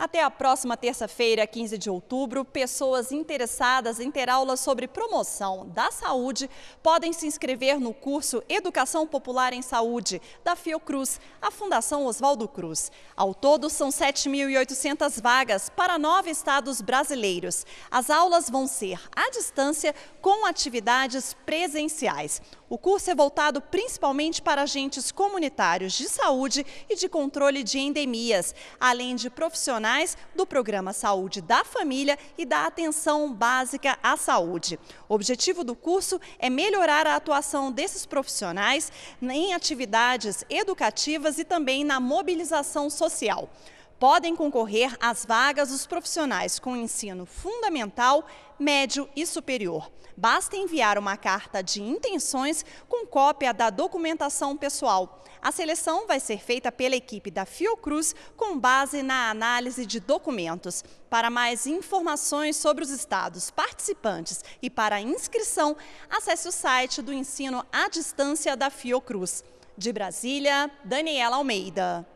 Até a próxima terça-feira, 15 de outubro, pessoas interessadas em ter aulas sobre promoção da saúde podem se inscrever no curso Educação Popular em Saúde da Fiocruz, a Fundação Oswaldo Cruz. Ao todo, são 7.800 vagas para nove estados brasileiros. As aulas vão ser à distância com atividades presenciais. O curso é voltado principalmente para agentes comunitários de saúde e de controle de endemias, além de profissionais profissionais do programa Saúde da Família e da Atenção Básica à Saúde. O objetivo do curso é melhorar a atuação desses profissionais em atividades educativas e também na mobilização social podem concorrer às vagas os profissionais com ensino fundamental, médio e superior. Basta enviar uma carta de intenções com cópia da documentação pessoal. A seleção vai ser feita pela equipe da Fiocruz com base na análise de documentos. Para mais informações sobre os estados participantes e para inscrição, acesse o site do ensino à distância da Fiocruz. De Brasília, Daniela Almeida.